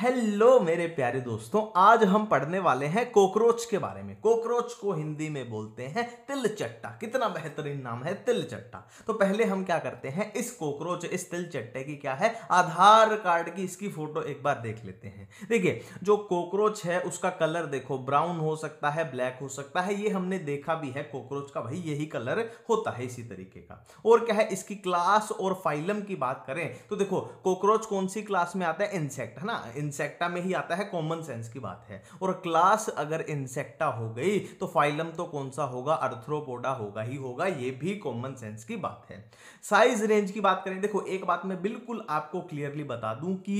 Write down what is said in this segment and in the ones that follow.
hello मेरे प्यारे दोस्तों आज हम पढ़ने वाले हैं कॉकरोच के बारे में कॉकरोच को हिंदी में बोलते हैं तिलचट्टा कितना बेहतरीन नाम है तिलचट्टा तो पहले हम क्या करते हैं इस कॉकरोच इस तिलचट्टे की क्या है आधार कार्ड की इसकी फोटो एक बार देख लेते हैं देखिए जो कॉकरोच है उसका कलर देखो ब्राउन हो सकता है ब्लैक हो सकता है ये हमने देखा भी है कॉकरोच का भाई यही कलर होता है इसी तरीके का और क्या है इसकी क्लास और फाइलम की बात करें तो देखो कॉकरोच कौन सी क्लास में आता है इंसेक्ट है ना इंसेक्टा में ही आता है कॉमन सेंस की बात है और क्लास अगर इंसेक्टा हो गई तो फाइलम तो कौन सा होगा अर्थ्रोपोडा होगा ही होगा ये भी कॉमन सेंस की बात है साइज रेंज की बात करें देखो एक बात मैं बिल्कुल आपको क्लियरली बता दूं कि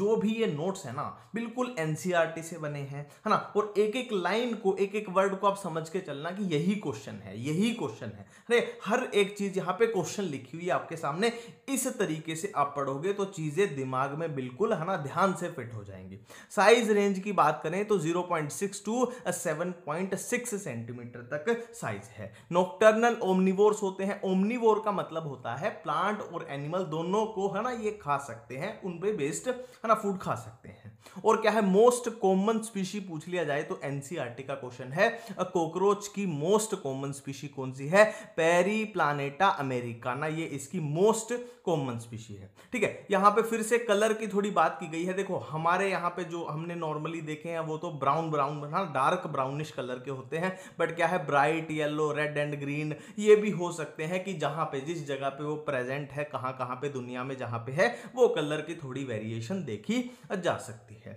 जो भी ये नोट्स है ना बिल्कुल एनसीईआरटी e से बने हैं है ना और एक एक लाइन को एक एक वर्ड को आप समझ के चलना कि यही क्वेश्चन है यही क्वेश्चन है अरे हर एक चीज यहाँ पे क्वेश्चन लिखी हुई है आपके सामने इस तरीके से आप पढ़ोगे तो चीजें दिमाग में बिल्कुल है ना ध्यान से फिट फिट हो जाएंगी साइज रेंज की बात करें तो 0.6 टू 7.6 सेंटीमीटर तक साइज है नॉक्टर्नल ओमनिवोर्स होते हैं ओमनिवोर का मतलब होता है प्लांट और एनिमल दोनों को है ना ये खा सकते हैं उन पे बेस्ड है ना फूड खा सकते हैं और क्या है मोस्ट कॉमन स्पीशी पूछ लिया जाए तो एनसीआरटी का क्वेश्चन है कॉकरोच की मोस्ट कॉमन स्पीशी कौन सी है पेरी प्लानेटा अमेरिकाना ये इसकी मोस्ट कॉमन स्पीशी है ठीक है यहाँ पे फिर से कलर की थोड़ी बात की गई है देखो हमारे यहाँ पे जो हमने नॉर्मली देखे हैं वो तो ब्राउन ब्राउन ना डार्क ब्राउनिश कलर के होते हैं बट क्या है bright yellow red and green ये भी हो सकते हैं कि जहाँ पे जिस जगह पे वो प्रेजेंट है कहाँ कहाँ पे दुनिया में जहाँ पे है वो कलर की थोड़ी वेरिएशन देखी जा सकती है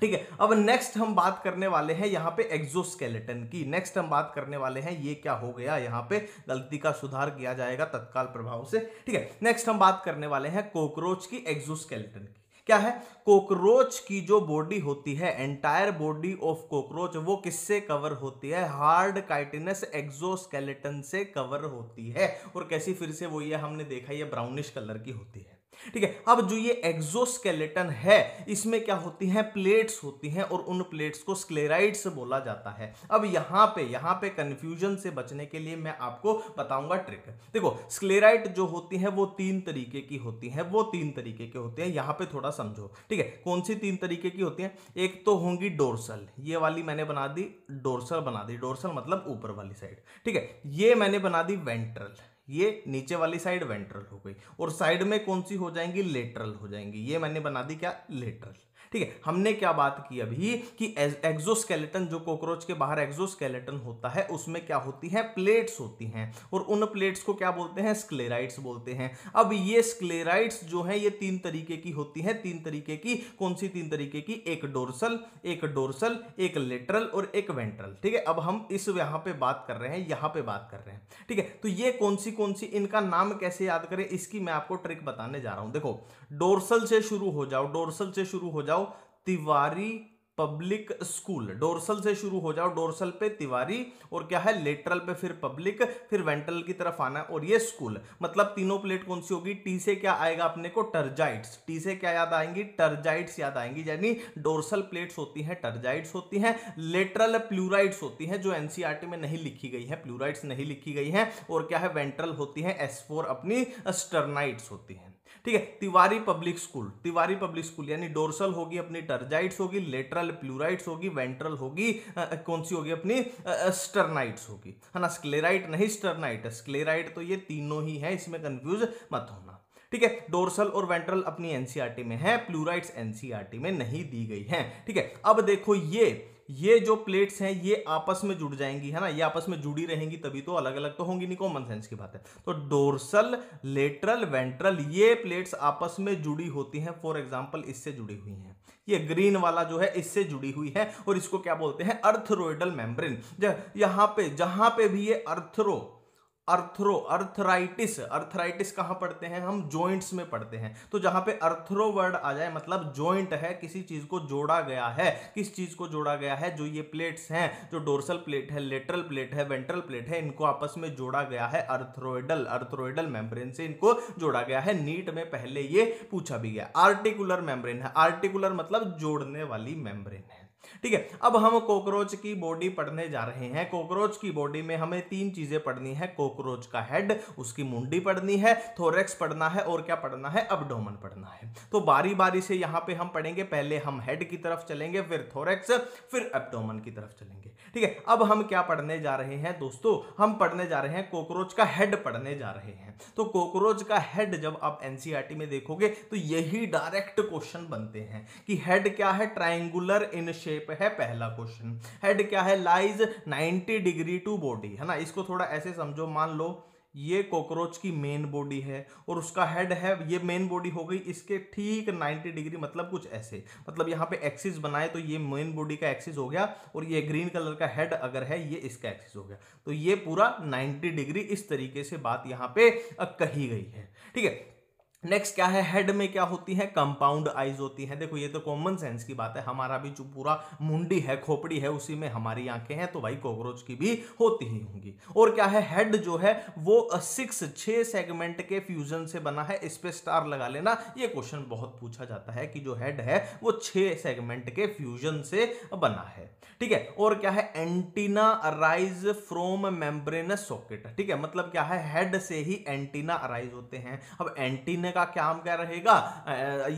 ठीक है अब नेक्स्ट हम बात करने वाले हैं यहाँ पे एक्सोस्केलेटन की नेक्स्ट हम बात करने वाले हैं ये क्या हो गया यहाँ पे गलती का सुधार किया जाएगा तत्काल प्रभाव से ठीक है नेक्स्ट हम बात करने वाले हैं कोकरोच की एक्सोस्केलेटन की क्या है कोकरोच की जो बॉडी होती है एंटायर बॉडी ऑफ कोकरोच वो किससे कवर होती है हार्ड काइटिनस एक्सोस्केलेटन से कवर होती है और कैसी फिर से वो ये हमने देखा ये ब्राउनिश कलर की होती है ठीक है अब जो ये एक्सोस्केलेटन है इसमें क्या होती हैं प्लेट्स होती हैं और उन प्लेट्स को स्क्लेराइड्स बोला जाता है अब यहां पे यहां पे कंफ्यूजन से बचने के लिए मैं आपको बताऊंगा ट्रिक देखो स्क्लेराइट जो होती है वो तीन तरीके की होती है वो तीन तरीके के होते हैं यहां पे थोड़ा समझो ठीक है कौन सी तीन तरीके की होती है एक तो होंगी डोरसल ये वाली मैंने बना दी डोरसल बना दी डोरसल मतलब ऊपर वाली साइड ठीक है ये मैंने बना दी वेंट्रल ये नीचे वाली साइड वेंट्रल हो गई और साइड में कौन सी हो जाएंगी लेटरल हो जाएंगी ये मैंने बना दी क्या लेटरल ठीक है हमने क्या बात की अभी कि एग्जोस्केलेटन जो कॉकरोच के बाहर एग्जोस्केलेटन होता है उसमें क्या होती है प्लेट्स होती हैं और उन प्लेट्स को क्या बोलते हैं स्क्लेराइट्स बोलते हैं अब ये स्क्लेराइट्स जो है ये तीन तरीके की होती है तीन तरीके की कौन सी तीन तरीके की एक डोर्सल एक डोर्सल एक लेटरल और एक वेंट्रल ठीक है अब हम इस यहां पर बात कर रहे हैं यहां पर बात कर रहे हैं ठीक है तो ये कौन सी कौन सी इनका नाम कैसे याद करें इसकी मैं आपको ट्रिक बताने जा रहा हूं देखो डोर्सल से शुरू हो जाओ डोर्सल से शुरू हो जाओ तिवारी पब्लिक स्कूल डोरसल से शुरू हो जाओ डोरसल पे तिवारी और क्या है लेटरल पे फिर पब्लिक फिर वेंट्रल की तरफ आना और ये स्कूल मतलब तीनों प्लेट कौन सी होगी टी से क्या आएगा अपने को टर्जाइट्स टी से क्या याद आएंगी टर्जाइट्स याद आएंगी यानी डोरसल प्लेट्स होती हैं टर्जाइट्स होती हैं लेटरल प्लूराइड्स होती हैं जो एनसीआरटी में नहीं लिखी गई है प्लूराइड्स नहीं लिखी गई हैं और क्या है वेंट्रल होती है एस अपनी स्टर्नाइट्स होती हैं ठीक है Tiwari public school Tiwari public school यानी डोरसल होगी अपनी टर्जाइट्स होगी लेटरल प्लूराइट्स होगी वेंट्रल होगी कौन सी होगी अपनी स्टरनाइट्स होगी है ना स्क्लेराइट नहीं स्टर्नाइट स्क्लेराइट तो ये तीनों ही है इसमें कंफ्यूज मत होना ठीक है डोरसल और वेंट्रल अपनी एनसीआरटी e में है प्लूराइट्स एनसीआरटी e में नहीं दी गई है ठीक है अब देखो ये ये जो प्लेट्स हैं ये आपस में जुड़ जाएंगी है ना ये आपस में जुड़ी रहेंगी तभी तो अलग अलग तो होंगी नहीं कॉमन सेंस की बात है तो डोरसल लेटरल वेंट्रल ये प्लेट्स आपस में जुड़ी होती हैं फॉर एग्जाम्पल इससे जुड़ी हुई हैं ये ग्रीन वाला जो है इससे जुड़ी हुई है और इसको क्या बोलते हैं अर्थरोइडल मेम्ब्रेन यहां पे जहां पे भी ये अर्थरो अर्थरो अर्थराइटिस अर्थराइटिस कहाँ पढ़ते हैं हम जॉइंट्स में पढ़ते हैं तो जहाँ पे अर्थरो वर्ड आ जाए मतलब जॉइंट है किसी चीज़ को जोड़ा गया है किस चीज़ को जोड़ा गया है जो ये प्लेट्स हैं जो डोर्सल प्लेट है लेटरल प्लेट है वेंट्रल प्लेट है इनको आपस में जोड़ा गया है अर्थरोइडल अर्थरोइडल मेम्ब्रेन से इनको जोड़ा गया है नीट में पहले ये पूछा भी गया आर्टिकुलर मेम्ब्रेन है आर्टिकुलर मतलब जोड़ने वाली मेम्ब्रेन है ठीक है अब हम कॉकरोच की बॉडी पढ़ने जा रहे हैं कॉकरोच की बॉडी में हमें तीन चीजें पढ़नी है कॉकरोच का हेड उसकी मुंडी पढ़नी है थोरेक्स पढ़ना है और क्या पढ़ना है अबडोमन पढ़ना है तो बारी बारी से यहां पे हम पढ़ेंगे पहले हम हेड की तरफ चलेंगे फिर थोरेक्स फिर एब्डोमन की तरफ चलेंगे ठीक है अब हम क्या पढ़ने जा रहे हैं दोस्तों हम पढ़ने जा रहे हैं कॉकरोच का हेड पढ़ने जा रहे हैं तो कॉकरोच का हेड जब आप एनसीआर e में देखोगे तो यही डायरेक्ट क्वेश्चन बनते हैं कि हेड क्या है ट्राइंगुलर इन शेप शेप है पहला क्वेश्चन हेड क्या है लाइज 90 डिग्री टू बॉडी है ना इसको थोड़ा ऐसे समझो मान लो ये कॉकरोच की मेन बॉडी है और उसका हेड है ये मेन बॉडी हो गई इसके ठीक 90 डिग्री मतलब कुछ ऐसे मतलब यहाँ पे एक्सिस बनाए तो ये मेन बॉडी का एक्सिस हो गया और ये ग्रीन कलर का हेड अगर है ये इसका एक्सिस हो गया तो ये पूरा 90 डिग्री इस तरीके से बात यहाँ पे कही गई है ठीक है नेक्स्ट क्या है हेड में क्या होती है कंपाउंड आइज होती है देखो ये तो कॉमन सेंस की बात है हमारा भी जो पूरा मुंडी है खोपड़ी है उसी में हमारी आंखें हैं तो भाई कॉकरोच की भी होती ही होंगी और क्या है हेड जो है वो सिक्स छः सेगमेंट के फ्यूजन से बना है इस पर स्टार लगा लेना ये क्वेश्चन बहुत पूछा जाता है कि जो हेड है वो छः सेगमेंट के फ्यूजन से बना है ठीक है और क्या है antenna arise from membranous socket ठीक है मतलब क्या है हेड से ही एंटीना अराइज होते हैं अब एंटीना का हम क्या रहेगा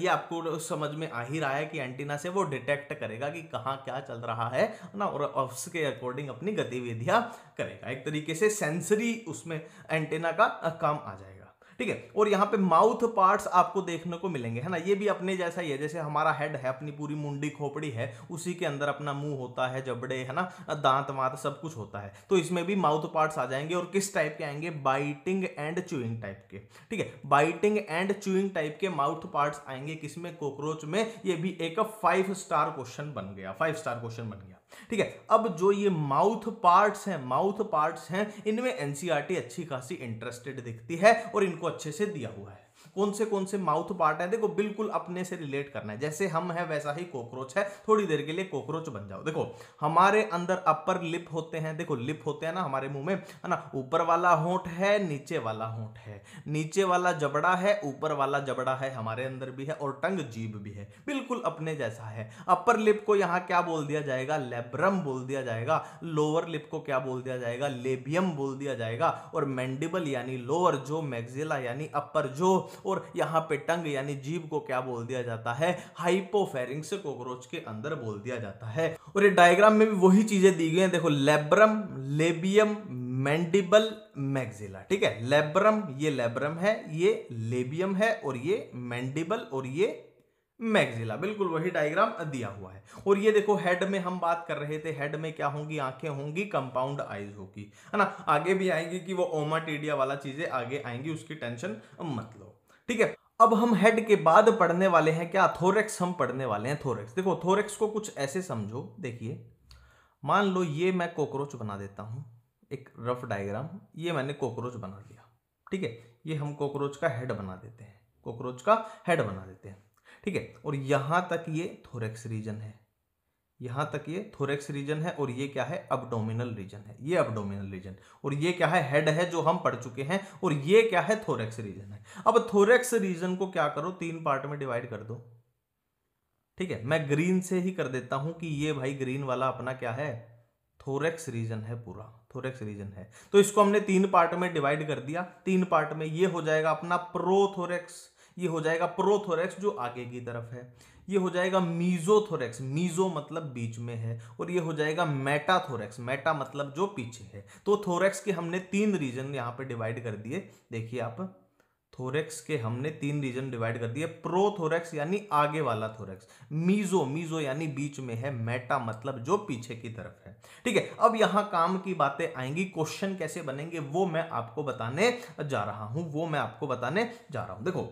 ये आपको समझ में आ ही रहा है कि एंटीना से वो डिटेक्ट करेगा कि कहाँ क्या चल रहा है ना और उसके अकॉर्डिंग अपनी गतिविधियां करेगा एक तरीके से सेंसरी उसमें एंटीना का काम आ जाएगा ठीक है और यहाँ पे माउथ पार्ट्स आपको देखने को मिलेंगे है ना ये भी अपने जैसा ही है जैसे हमारा हेड है अपनी पूरी मुंडी खोपड़ी है उसी के अंदर अपना मुंह होता है जबड़े है ना दांत वात सब कुछ होता है तो इसमें भी माउथ पार्ट्स आ जाएंगे और किस टाइप के आएंगे बाइटिंग एंड चुइंग टाइप के ठीक है बाइटिंग एंड चुइंग टाइप के माउथ पार्ट्स आएंगे किसमें कॉकरोच में ये भी एक फाइव स्टार क्वेश्चन बन गया फाइव स्टार क्वेश्चन बन गया ठीक है अब जो ये माउथ पार्ट्स हैं माउथ पार्ट्स हैं इनमें एनसीईआरटी e अच्छी खासी इंटरेस्टेड दिखती है और इनको अच्छे से दिया हुआ है कौन से कौन से माउथ पार्ट है देखो बिल्कुल अपने से रिलेट करना है जैसे हम है वैसा ही कॉकरोच है थोड़ी देर के लिए कॉकरोच बन जाओ देखो हमारे अंदर अपर लिप होते हैं देखो लिप होते हैं ना हमारे मुंह में है ना ऊपर वाला होंठ है नीचे वाला होंठ है नीचे वाला जबड़ा है ऊपर वाला जबड़ा है हमारे अंदर भी है और टंग जीभ भी है बिल्कुल अपने जैसा है अपर लिप को यहाँ क्या बोल दिया जाएगा लेब्रम बोल दिया जाएगा लोअर लिप को क्या बोल दिया जाएगा लेबियम बोल दिया जाएगा और मैंडिबल यानी लोअर जो मैग्जिला यानी अपर जो और यहाँ पे टंग यानी जीभ को क्या बोल दिया जाता है हाइपोफेरिंग्स कॉकरोच के अंदर बोल दिया जाता है और ये डायग्राम में भी वही चीजें दी गई हैं देखो लेब्रम लेबियम मैंडिबल मैगजिला ठीक है लेब्रम ये लेब्रम है ये लेबियम है और ये मैंडिबल और ये मैगजिला बिल्कुल वही डायग्राम दिया हुआ है और ये देखो हेड में हम बात कर रहे थे हेड में क्या होंगी आंखें होंगी कंपाउंड आइज होगी है ना आगे भी आएंगी कि वो ओमाटीडिया वाला चीजें आगे आएंगी उसकी टेंशन मत लो ठीक है अब हम हेड के बाद पढ़ने वाले हैं क्या थोरेक्स हम पढ़ने वाले हैं थोरेक्स देखो थोरेक्स को कुछ ऐसे समझो देखिए मान लो ये मैं कॉकरोच बना देता हूं एक रफ डायग्राम ये मैंने कॉकरोच बना दिया ठीक है ये हम कॉकरोच का हेड बना देते हैं कॉकरोच का हेड बना देते हैं ठीक है और यहां तक ये थोरेक्स रीजन है यहाँ तक ये थोरेक्स रीजन है और ये क्या है अबडोमिनल रीजन है ये अबडोमिनल रीजन और ये क्या है हेड है जो हम पढ़ चुके हैं और ये क्या है थोरेक्स रीजन है अब थोरेक्स रीजन को क्या करो तीन पार्ट में डिवाइड कर दो ठीक है मैं ग्रीन से ही कर देता हूं कि ये भाई ग्रीन वाला अपना क्या है थोरेक्स रीजन है पूरा थोरेक्स रीजन है तो इसको हमने तीन पार्ट में डिवाइड कर दिया तीन पार्ट में ये हो जाएगा अपना प्रोथोरेक्स ये हो जाएगा प्रोथोरेक्स जो आगे की तरफ है ये हो जाएगा मीजोथोरेक्स मीजो मतलब बीच में है और ये हो जाएगा मेटाथोरेक्स मेटा मतलब जो पीछे है तो थोरेक्स के हमने तीन रीजन यहाँ पे डिवाइड कर दिए देखिए आप थोरेक्स के हमने तीन रीजन डिवाइड कर दिए प्रोथोरेक्स यानी आगे वाला थोरेक्स मीजो मीजो यानी बीच में है मेटा मतलब जो पीछे की तरफ है ठीक है अब यहां काम की बातें आएंगी क्वेश्चन कैसे बनेंगे वो मैं आपको बताने जा रहा हूं वो मैं आपको बताने जा रहा हूं देखो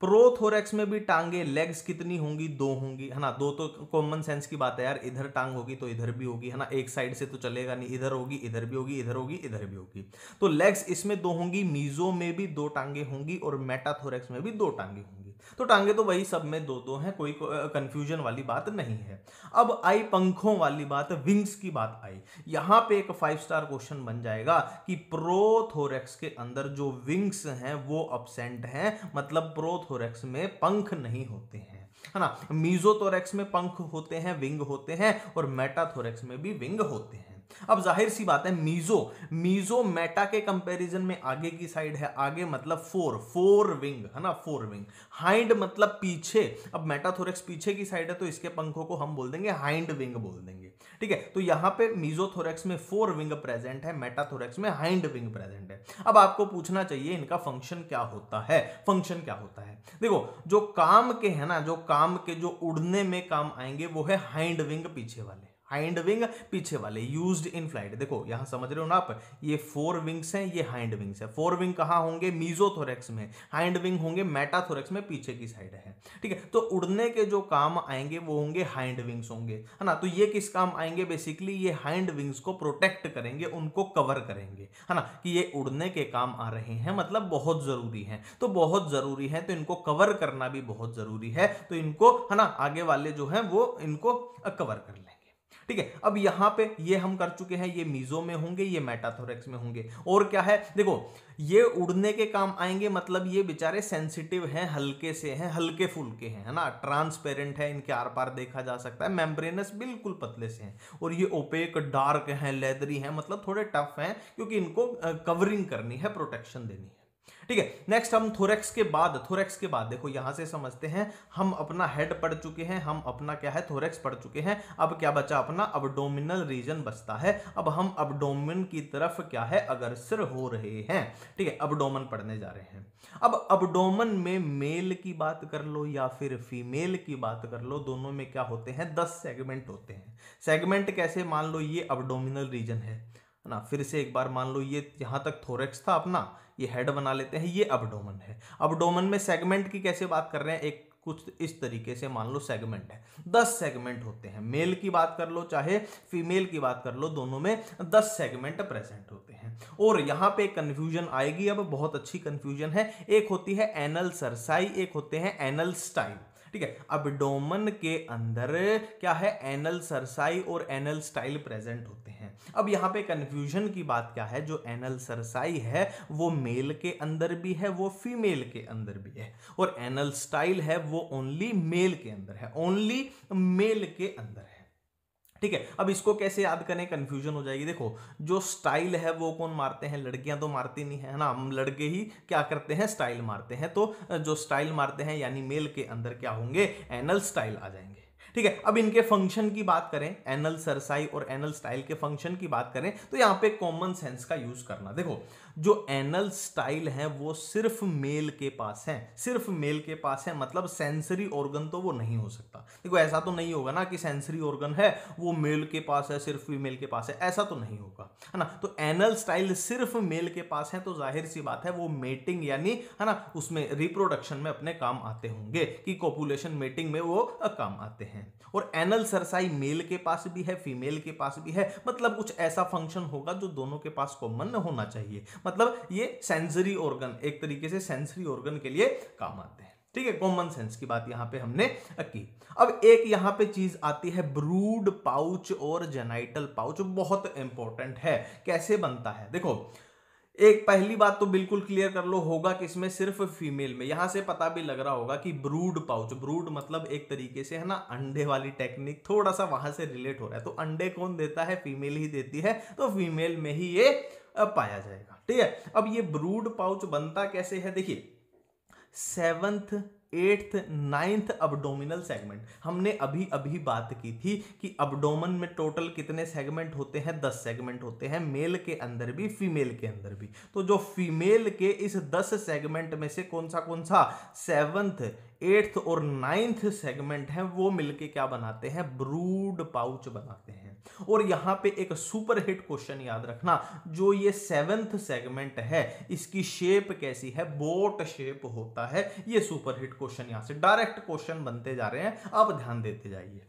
प्रोथोरेक्स में भी टांगे लेग्स कितनी होंगी दो होंगी है ना दो तो कॉमन सेंस की बात है यार इधर टांग होगी तो इधर भी होगी है ना एक साइड से तो चलेगा नहीं इधर होगी इधर भी होगी इधर होगी इधर भी होगी तो लेग्स इसमें दो होंगी मीजो में भी दो टांगे होंगी और मेटाथोरेक्स में भी दो टांगे होंगी तो टांगे तो वही सब में दो दो हैं कोई कंफ्यूजन वाली बात नहीं है अब आई पंखों वाली बात विंग्स की बात आई यहां पे एक फाइव स्टार क्वेश्चन बन जाएगा कि प्रोथोरेक्स के अंदर जो विंग्स हैं वो अपसेंट हैं मतलब प्रोथोरेक्स में पंख नहीं होते हैं है ना मीजोथोरेक्स में पंख होते हैं विंग होते हैं और मेटाथोरेक्स में भी विंग होते हैं अब जाहिर सी बात है मीजो मीजो मेटा के कंपैरिजन में आगे की साइड है आगे मतलब फोर फोर विंग है ना फोर विंग हाइंड मतलब पीछे अब मेटाथोरेक्स पीछे की साइड है तो इसके पंखों को हम बोल देंगे हाइंड विंग बोल देंगे ठीक है तो यहां पे मीजोथोरेक्स में फोर विंग प्रेजेंट है मेटाथोरेक्स में हाइंड विंग प्रेजेंट है अब आपको पूछना चाहिए इनका फंक्शन क्या होता है फंक्शन क्या होता है देखो जो काम के है ना जो काम के जो उड़ने में काम आएंगे वो है हाइंड विंग पीछे वाले हाइंड विंग पीछे वाले यूज इन फ्लाइट देखो यहां समझ रहे हो ना आप ये फोर विंग्स हैं ये हाइंड विंग्स है फोर विंग कहाँ होंगे मीजोथोरेक्स में हाइंड विंग होंगे मेटाथोरेक्स में पीछे की साइड है ठीक है तो उड़ने के जो काम आएंगे वो होंगे हाइंड विंग्स होंगे है ना तो ये किस काम आएंगे बेसिकली ये हाइंड विंग्स को प्रोटेक्ट करेंगे उनको कवर करेंगे है ना कि ये उड़ने के काम आ रहे हैं मतलब बहुत ज़रूरी है तो बहुत ज़रूरी है तो इनको कवर करना भी बहुत ज़रूरी है तो इनको है ना आगे वाले जो है वो इनको कवर कर लें ठीक है अब यहाँ पे ये हम कर चुके हैं ये मीजो में होंगे ये मेटाथोरेक्स में होंगे और क्या है देखो ये उड़ने के काम आएंगे मतलब ये बेचारे सेंसिटिव हैं हल्के से हैं हल्के फुलके हैं है ना ट्रांसपेरेंट है इनके आर पार देखा जा सकता है मेम्ब्रेनस बिल्कुल पतले से हैं और ये ओपेक डार्क हैं लेदरी हैं मतलब थोड़े टफ हैं क्योंकि इनको कवरिंग करनी है प्रोटेक्शन देनी है ठीक है नेक्स्ट हम थोरेक्स के बाद थोरेक्स के बाद देखो यहां से समझते हैं हम अपना हेड पढ़ चुके हैं हम अपना क्या है थोरेक्स पढ़ चुके हैं अब क्या बचा अपना अबडोमिनल रीजन बचता है अब हम अबडोमिन की तरफ क्या है अग्रसर हो रहे हैं ठीक है अबडोमन पढ़ने जा रहे हैं अब अबडोमन में मेल की बात कर लो या फिर फीमेल की बात कर लो दोनों में क्या होते हैं दस सेगमेंट होते हैं सेगमेंट कैसे मान लो ये अबडोमिनल रीजन है ना फिर से एक बार मान लो ये यहां तक थोरेक्स था अपना ये हेड बना लेते हैं ये अबडोमन है अबडोमन में सेगमेंट की कैसे बात कर रहे हैं एक कुछ इस तरीके से मान लो सेगमेंट है दस सेगमेंट होते हैं मेल की बात कर लो चाहे फीमेल की बात कर लो दोनों में दस सेगमेंट प्रेजेंट होते हैं और यहाँ पे कन्फ्यूजन आएगी अब बहुत अच्छी कन्फ्यूजन है एक होती है एनल सरसाई एक होते हैं एनल स्टाइल ठीक है डोमन के अंदर क्या है एनल सरसाई और एनल स्टाइल प्रेजेंट होते हैं अब यहां पे कंफ्यूजन की बात क्या है जो एनल सरसाई है वो मेल के अंदर भी है वो फीमेल के अंदर भी है और एनल स्टाइल है वो ओनली मेल के अंदर है ओनली मेल के अंदर है ठीक है अब इसको कैसे याद करें कन्फ्यूजन हो जाएगी देखो जो स्टाइल है वो कौन मारते हैं लड़कियां तो मारती नहीं है ना हम लड़के ही क्या करते हैं स्टाइल मारते हैं तो जो स्टाइल मारते हैं यानी मेल के अंदर क्या होंगे एनल स्टाइल आ जाएंगे ठीक है अब इनके फंक्शन की बात करें एनल सरसाई और एनल स्टाइल के फंक्शन की बात करें तो यहां पे कॉमन सेंस का यूज करना देखो जो एनल स्टाइल है वो सिर्फ मेल के पास है सिर्फ मेल के पास है मतलब सेंसरी ऑर्गन तो वो नहीं हो सकता देखो ऐसा तो नहीं होगा ना कि सेंसरी ऑर्गन है वो मेल के पास है सिर्फ फीमेल के पास है ऐसा तो नहीं होगा है ना तो एनल स्टाइल सिर्फ मेल के पास है तो जाहिर सी बात है वो मेटिंग यानी है ना उसमें रिप्रोडक्शन में अपने काम आते होंगे कि पॉपुलेशन मेटिंग में वो काम आते हैं हैं और एनल सरसाई मेल के पास भी है फीमेल के पास भी है मतलब कुछ ऐसा फंक्शन होगा जो दोनों के पास कॉमन होना चाहिए मतलब ये सेंसरी ऑर्गन एक तरीके से सेंसरी ऑर्गन के लिए काम आते हैं ठीक है कॉमन सेंस की बात यहां पे हमने की अब एक यहां पे चीज आती है ब्रूड पाउच और जेनाइटल पाउच बहुत इंपॉर्टेंट है कैसे बनता है देखो एक पहली बात तो बिल्कुल क्लियर कर लो होगा कि इसमें सिर्फ फीमेल में यहां से पता भी लग रहा होगा कि ब्रूड पाउच ब्रूड मतलब एक तरीके से है ना अंडे वाली टेक्निक थोड़ा सा वहां से रिलेट हो रहा है तो अंडे कौन देता है फीमेल ही देती है तो फीमेल में ही ये पाया जाएगा ठीक है अब ये ब्रूड पाउच बनता कैसे है देखिए seventh eighth ninth abdominal segment हमने अभी अभी बात की थी कि अबडोमन में टोटल कितने सेगमेंट होते हैं दस सेगमेंट होते हैं मेल के अंदर भी फीमेल के अंदर भी तो जो फीमेल के इस दस सेगमेंट में से कौन सा कौन सा सेवंथ एट्थ और नाइन्थ सेगमेंट है वो मिलके क्या बनाते हैं ब्रूड पाउच बनाते हैं और यहां पे एक सुपर हिट क्वेश्चन याद रखना जो ये सेवेंथ सेगमेंट है इसकी शेप कैसी है बोट शेप होता है ये सुपर हिट क्वेश्चन यहां से डायरेक्ट क्वेश्चन बनते जा रहे हैं आप ध्यान देते जाइए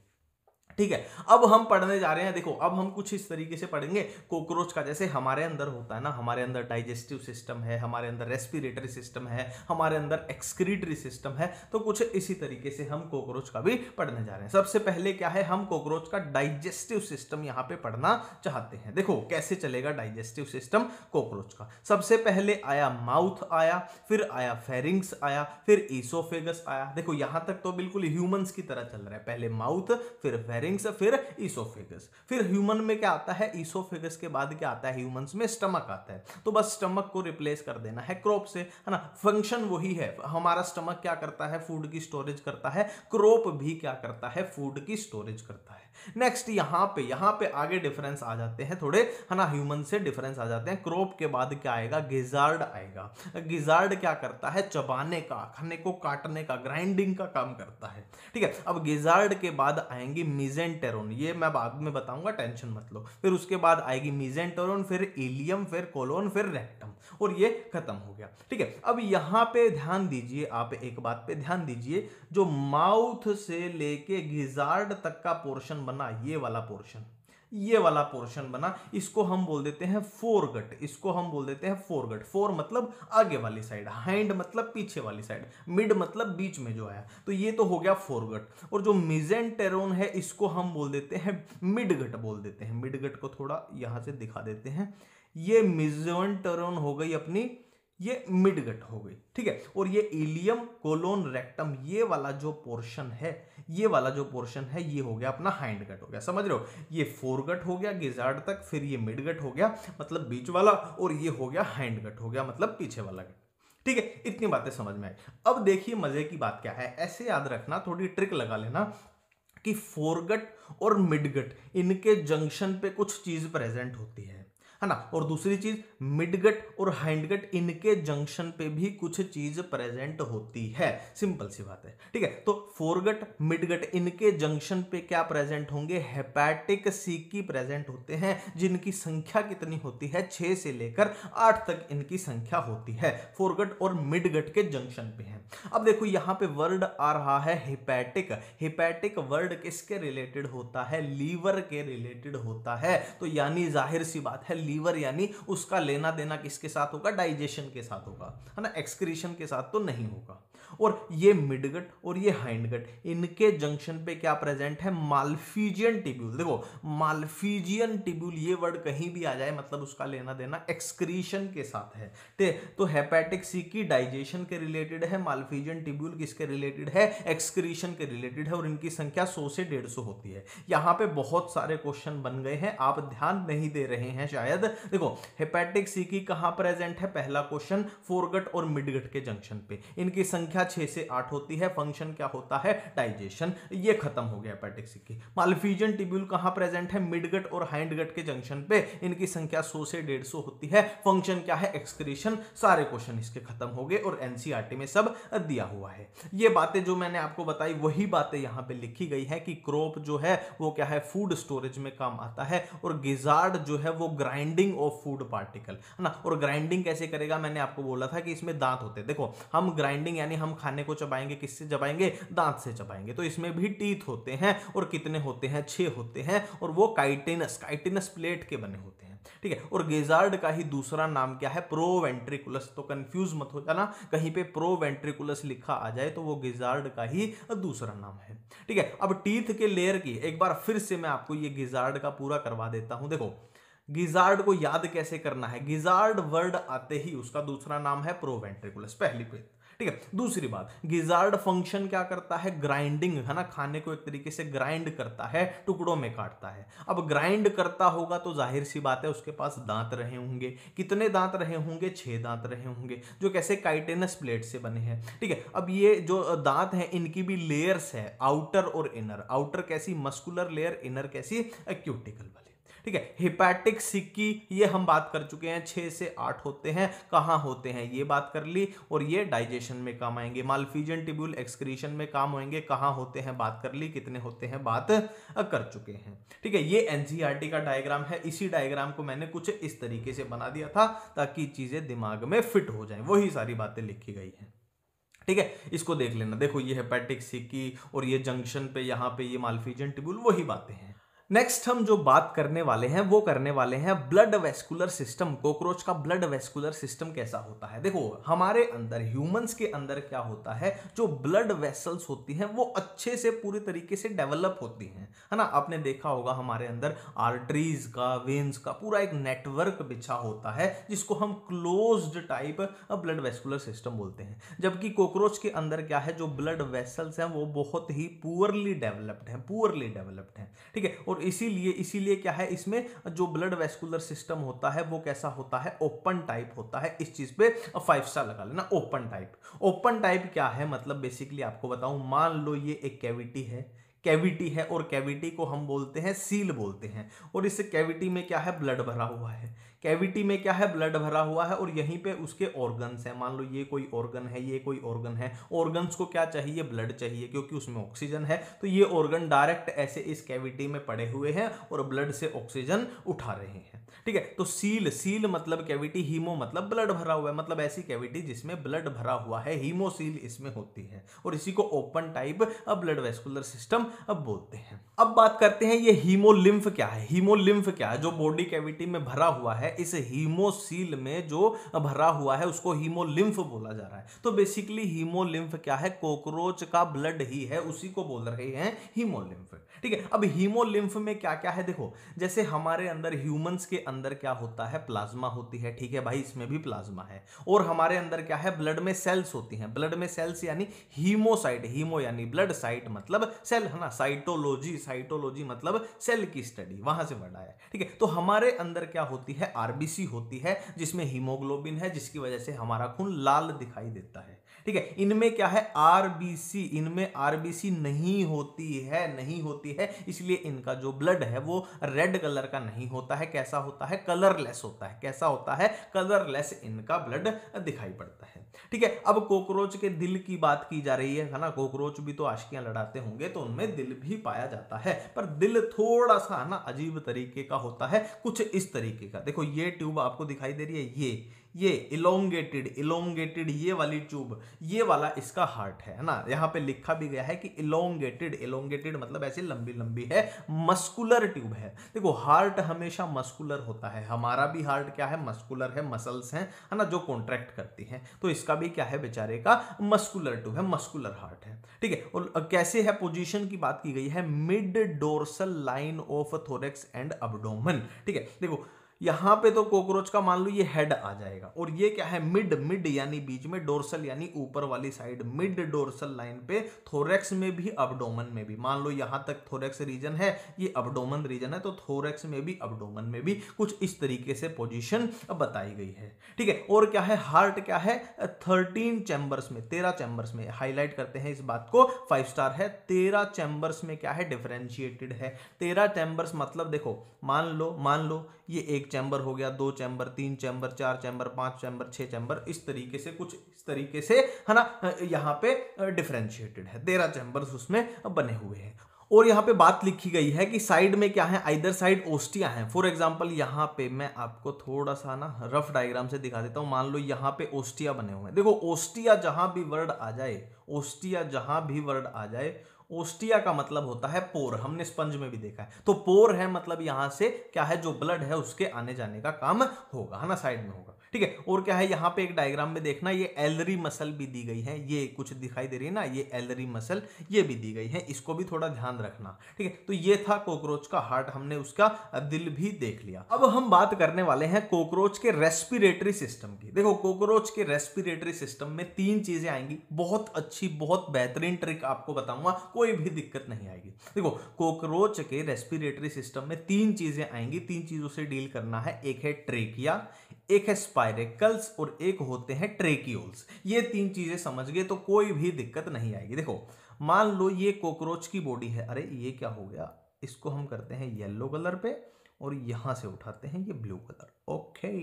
ठीक है अब हम पढ़ने जा रहे हैं देखो अब हम कुछ इस तरीके से पढ़ेंगे कॉकरोच का जैसे हमारे अंदर होता है ना हमारे अंदर डाइजेस्टिव सिस्टम है हमारे अंदर रेस्पिरेटरी सिस्टम है हमारे अंदर एक्सक्रीटरी सिस्टम है तो कुछ इसी तरीके से हम कॉकरोच का भी पढ़ने जा रहे हैं सबसे पहले क्या है हम कॉकरोच का डाइजेस्टिव सिस्टम यहाँ पे पढ़ना चाहते हैं देखो कैसे चलेगा डाइजेस्टिव सिस्टम कॉकरोच का सबसे पहले आया माउथ आया फिर आया फेरिंग्स आया फिर ईसोफेगस आया देखो यहां तक तो बिल्कुल ह्यूमंस की तरह चल रहा है पहले माउथ फिर फेरिंग लैरिंग्स फिर ईसोफेगस फिर ह्यूमन में क्या आता है ईसोफेगस के बाद क्या आता है ह्यूमन्स में स्टमक आता है तो बस स्टमक को रिप्लेस कर देना है क्रॉप से है ना फंक्शन वही है हमारा स्टमक क्या करता है फूड की स्टोरेज करता है क्रॉप भी क्या करता है फूड की स्टोरेज करता है नेक्स्ट यहाँ पे यहाँ पे आगे डिफरेंस आ जाते हैं थोड़े है ना ह्यूमन से डिफरेंस आ जाते हैं क्रॉप के बाद क्या आएगा गिजार्ड आएगा गिजार्ड क्या करता है चबाने का खाने को काटने का ग्राइंडिंग का काम करता है ठीक है अब गिजार्ड के बाद आएंगी मिज मिजेंटेरोन ये मैं बाद में बताऊंगा टेंशन मत लो फिर उसके बाद आएगी मिजेंटेरोन फिर एलियम फिर कोलोन फिर रेक्टम और ये खत्म हो गया ठीक है अब यहां पे ध्यान दीजिए आप एक बात पे ध्यान दीजिए जो माउथ से लेके गिजार्ड तक का पोर्शन बना ये वाला पोर्शन ये वाला पोर्शन बना इसको हम बोल देते हैं फोरगट इसको हम बोल देते हैं फोरगट फोर मतलब आगे वाली साइड हैंड मतलब पीछे वाली साइड मिड मतलब बीच में जो आया तो ये तो हो गया फोरगट और जो मिजेंटेरोन टेरोन है इसको हम बोल देते हैं मिडगट बोल देते हैं मिडगट को थोड़ा यहां से दिखा देते हैं ये मिजोन टेरोन हो गई अपनी ये गट हो गई ठीक है और ये इलियम कोलोन रेक्टम ये वाला जो पोर्शन है ये वाला जो पोर्शन है ये हो गया अपना हाइंड गट हो गया समझ रहे हो ये फोरगट हो गया गिजार्ड तक फिर ये मिडगट हो गया मतलब बीच वाला और ये हो गया हाइंड गट हो गया मतलब पीछे वाला गट ठीक है इतनी बातें समझ में आई अब देखिए मजे की बात क्या है ऐसे याद रखना थोड़ी ट्रिक लगा लेना कि फोरगट और मिडगट इनके जंक्शन पे कुछ चीज प्रेजेंट होती है है ना और दूसरी चीज मिडगट और हाइंडगट इनके जंक्शन पे भी कुछ चीज प्रेजेंट होती है सिंपल सी बात है ठीक है तो फोरगट मिडगट इनके जंक्शन पे क्या प्रेजेंट होंगे हेपेटिक सीकी प्रेजेंट होते हैं जिनकी संख्या कितनी होती है छह से लेकर आठ तक इनकी संख्या होती है फोरगट और मिडगट के जंक्शन पे है अब देखो यहाँ पे वर्ड आ रहा है हिपैटिक हिपैटिक वर्ड किसके रिलेटेड होता है लीवर के रिलेटेड होता है तो यानी जाहिर सी बात है लीवर यानी उसका लेना देना किसके साथ होगा डाइजेशन के साथ होगा है ना एक्सक्रीशन के साथ तो नहीं होगा और ये मिडगट और ये हाइंडगट इनके जंक्शन पे क्या प्रेजेंट है मालफीजियन टिब्यूल देखो मालफीजियन टिब्यूल ये वर्ड कहीं भी आ जाए मतलब उसका लेना देना एक्सक्रीशन के साथ है ठीक तो हेपेटिक सी की डाइजेशन के रिलेटेड है मालफीजियन टिब्यूल किसके रिलेटेड है एक्सक्रीशन के रिलेटेड है और इनकी संख्या सौ से डेढ़ सौ होती है यहाँ पे बहुत सारे क्वेश्चन बन गए हैं आप ध्यान नहीं दे रहे हैं शायद देखो हेपेटिक सी की कहाँ प्रेजेंट है पहला क्वेश्चन फोरगट और मिडगट के जंक्शन पे इनकी संख्या छः से आठ होती है फंक्शन क्या होता है डाइजेशन ये खत्म हो गया हेपेटिक सी की मालफीजन टिब्यूल कहाँ प्रेजेंट है मिडगट और हाइंडगट के जंक्शन पे इनकी संख्या सौ से डेढ़ सौ होती है फंक्शन क्या है एक्सक्रीशन सारे क्वेश्चन इसके खत्म हो गए और एनसीईआरटी e में सब दिया हुआ है ये बातें जो मैंने आपको बताई वही बातें यहाँ पर लिखी गई है कि क्रॉप जो है वो क्या है फूड स्टोरेज में काम आता है और गिजार्ड जो है वो ग्राइंडिंग ऑफ फूड पार्टिकल है ना और ग्राइंडिंग कैसे करेगा मैंने आपको बोला था कि इसमें दांत होते हैं देखो हम ग्राइंडिंग यानी हम खाने को चबाएंगे किससे चबाएंगे दांत से चबाएंगे तो इसमें भी टीथ होते हैं और कितने होते हैं छः होते हैं और वो काइटेनस काइटेनस प्लेट के बने होते हैं ठीक है और गेजार्ड का ही दूसरा नाम क्या है प्रोवेंट्रिकुलस तो कंफ्यूज मत हो जाना कहीं पे प्रोवेंट्रिकुलस लिखा आ जाए तो वो गेजार्ड का ही दूसरा नाम है ठीक है अब टीथ के लेयर की एक बार फिर से मैं आपको ये गेजार्ड का पूरा करवा देता हूं देखो गिजार्ड को याद कैसे करना है गिजार्ड वर्ड आते ही उसका दूसरा नाम है प्रोवेंट्रिकुलस पहली पेज ठीक है दूसरी बात गिजार्ड फंक्शन क्या करता है ग्राइंडिंग है ना खाने को एक तरीके से ग्राइंड करता है टुकड़ों में काटता है अब ग्राइंड करता होगा तो जाहिर सी बात है उसके पास दांत रहे होंगे कितने दांत रहे होंगे छह दांत रहे होंगे जो कैसे काइटेनस प्लेट से बने हैं ठीक है अब ये जो दांत है इनकी भी लेयर्स है आउटर और इनर आउटर कैसी मस्कुलर लेयर इनर कैसी क्यूटिकल वाली ठीक है हिपैटिक सिक्की ये हम बात कर चुके हैं छः से आठ होते हैं कहाँ होते हैं ये बात कर ली और ये डाइजेशन में काम आएंगे मालफीजन टिब्यूल एक्सक्रीशन में काम होंगे कहाँ होते हैं बात कर ली कितने होते हैं बात कर चुके हैं ठीक है ये एनसीईआरटी e का डायग्राम है इसी डायग्राम को मैंने कुछ इस तरीके से बना दिया था ताकि चीज़ें दिमाग में फिट हो जाए वही सारी बातें लिखी गई हैं ठीक है इसको देख लेना देखो ये हेपेटिक सिक्की और ये जंक्शन पे यहाँ पे ये मालफीजन टिबुल वही बातें हैं नेक्स्ट हम जो बात करने वाले हैं वो करने वाले हैं ब्लड वेस्कुलर सिस्टम कॉकरोच का ब्लड वेस्कुलर सिस्टम कैसा होता है देखो हमारे अंदर ह्यूमंस के अंदर क्या होता है जो ब्लड वेसल्स होती हैं वो अच्छे से पूरी तरीके से डेवलप होती हैं है ना आपने देखा होगा हमारे अंदर आर्टरीज का वेन्स का पूरा एक नेटवर्क बिछा होता है जिसको हम close type blood vascular system बोलते हैं जबकि कॉकरोच के अंदर क्या है जो ब्लड वेसल्स हैं वो बहुत ही पुअरली डेवलप्ड हैं पुअरली डेवलप्ड हैं ठीक है और और इसीलिए इसीलिए क्या है इसमें जो ब्लड वेस्कुलर सिस्टम होता है वो कैसा होता है ओपन टाइप होता है इस चीज़ पे फाइव स्टार लगा लेना ओपन टाइप ओपन टाइप क्या है मतलब बेसिकली आपको बताऊं मान लो ये एक कैविटी है कैविटी है और कैविटी को हम बोलते हैं सील बोलते हैं और इस कैविटी में क्या है ब्लड भरा हुआ है कैविटी में क्या है ब्लड भरा हुआ है और यहीं पे उसके ऑर्गन्स हैं मान लो ये कोई ऑर्गन है ये कोई ऑर्गन है ऑर्गन्स को क्या चाहिए ब्लड चाहिए क्योंकि उसमें ऑक्सीजन है तो ये ऑर्गन डायरेक्ट ऐसे इस कैविटी में पड़े हुए हैं और ब्लड से ऑक्सीजन उठा रहे हैं ठीक है तो सील सील मतलब कैविटी हीमो मतलब ब्लड भरा हुआ है मतलब ऐसी कैविटी जिसमें ब्लड भरा हुआ है हीमोसील इसमें होती है और इसी को ओपन टाइप अब ब्लड वेस्कुलर सिस्टम अब बोलते हैं अब बात करते हैं ये हीमोलिम्फ क्या है हीमोलिम्फ क्या है जो बॉडी कैविटी में भरा हुआ है है इस हीमोसील में जो भरा हुआ है उसको हीमोलिम्फ बोला जा रहा है तो बेसिकली हीमोलिम्फ क्या है कोकरोच का ब्लड ही है उसी को बोल रहे हैं हीमोलिम्फ ठीक है अब हीमोलिम्फ में क्या क्या है देखो जैसे हमारे अंदर ह्यूमंस के अंदर क्या होता है प्लाज्मा होती है ठीक है भाई इसमें भी प्लाज्मा है और हमारे अंदर क्या है ब्लड में सेल्स होती हैं ब्लड में सेल्स यानी हीमोसाइट हीमो यानी ब्लड साइट मतलब सेल है ना साइटोलॉजी साइटोलॉजी मतलब सेल की स्टडी वहां से बढ़ा है ठीक है तो हमारे अंदर क्या होती है आरबीसी होती है जिसमें हीमोग्लोबिन है जिसकी वजह से हमारा खून लाल दिखाई देता है ठीक है इनमें क्या है आरबीसी इनमें आरबीसी नहीं होती है नहीं होती है इसलिए इनका जो ब्लड है वो रेड कलर का नहीं होता है कैसा होता है कलरलेस होता है कैसा होता है कलरलेस इनका ब्लड दिखाई पड़ता है ठीक है अब कॉकरोच के दिल की बात की जा रही है ना कॉकरोच भी तो आशकियां लड़ाते होंगे तो उनमें दिल भी पाया जाता है पर दिल थोड़ा सा ना अजीब तरीके का होता है कुछ इस तरीके का देखो ये ट्यूब आपको दिखाई दे रही है ये ये इलोंगेटेड इलोंगेटेड ये वाली ट्यूब ये वाला इसका हार्ट है ना यहाँ पे लिखा भी गया है कि इलोंगेटेड इलोंगेटेड मतलब ऐसी लंबी लंबी है मस्कुलर ट्यूब है देखो हार्ट हमेशा मस्कुलर होता है हमारा भी हार्ट क्या है मस्कुलर है मसल्स हैं है ना जो कॉन्ट्रैक्ट करती हैं तो इसका भी क्या है बेचारे का मस्कुलर ट्यूब है मस्कुलर हार्ट है ठीक है और कैसे है पोजिशन की बात की गई है mid dorsal line of thorax and abdomen ठीक है देखो यहां पे तो कॉकरोच का मान लो ये हेड आ जाएगा और ये क्या है मिड मिड यानी बीच में डोर्सल यानी ऊपर वाली साइड मिड डोर्सल लाइन पे थोरेक्स में भी अबडोमन में भी मान लो यहां तक थोरेक्स रीजन है ये अबडोमन रीजन है तो थोरेक्स में भी अबडोमन में भी कुछ इस तरीके से पोजिशन बताई गई है ठीक है और क्या है हार्ट क्या है थर्टीन चैम्बर्स में तेरह चैम्बर्स में हाईलाइट करते हैं इस बात को फाइव स्टार है तेरह चैम्बर्स में क्या है डिफ्रेंशिएटेड है तेरह चैम्बर्स मतलब देखो मान लो मान लो ये एक चैम्बर हो गया दो चैम्बर तीन चैम्बर चार चैम्बर पांच चैम्बर छह चैम्बर इस तरीके से कुछ इस तरीके से है ना यहाँ पे डिफ्रेंशिएटेड है तेरह चैम्बर उसमें बने हुए हैं और यहाँ पे बात लिखी गई है कि साइड में क्या है आइदर साइड ओस्टिया है फॉर एग्जाम्पल यहाँ पे मैं आपको थोड़ा सा ना रफ डायग्राम से दिखा देता हूँ मान लो यहाँ पे ओस्टिया बने हुए हैं देखो ओस्टिया जहाँ भी वर्ड आ जाए ओस्टिया जहाँ भी वर्ड आ जाए ओस्टिया का मतलब होता है पोर हमने स्पंज में भी देखा है तो पोर है मतलब यहां से क्या है जो ब्लड है उसके आने जाने का काम होगा है ना साइड में होगा ठीक है और क्या है यहाँ पे एक डायग्राम में देखना ये एलरी मसल भी दी गई है ये कुछ दिखाई दे रही है ना ये एलरी मसल ये भी दी गई है इसको भी थोड़ा ध्यान रखना ठीक है तो ये था कॉकरोच का हार्ट हमने उसका दिल भी देख लिया अब हम बात करने वाले हैं कॉकरोच के रेस्पिरेटरी सिस्टम की देखो कॉकरोच के रेस्पिरेटरी सिस्टम में तीन चीजें आएंगी बहुत अच्छी बहुत बेहतरीन ट्रिक आपको बताऊंगा कोई भी दिक्कत नहीं आएगी देखो कॉकरोच के रेस्पिरेटरी सिस्टम में तीन चीजें आएंगी तीन चीजों से डील करना है एक है ट्रेकिया एक है स्पाइरेकल्स और एक होते हैं ट्रेकियोल्स ये तीन चीज़ें समझ गए तो कोई भी दिक्कत नहीं आएगी देखो मान लो ये कॉकरोच की बॉडी है अरे ये क्या हो गया इसको हम करते हैं येलो कलर पे और यहां से उठाते हैं ये ब्लू कलर ओके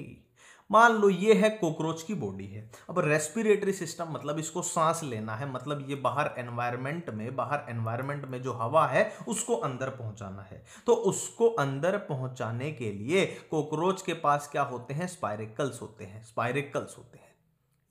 मान लो ये है कॉकरोच की बॉडी है अब रेस्पिरेटरी सिस्टम मतलब इसको सांस लेना है मतलब ये बाहर एनवायरमेंट में बाहर एनवायरमेंट में जो हवा है उसको अंदर पहुंचाना है तो उसको अंदर पहुंचाने के लिए कॉकरोच के पास क्या होते हैं स्पायरिकल्स होते हैं स्पायरिकल्स होते हैं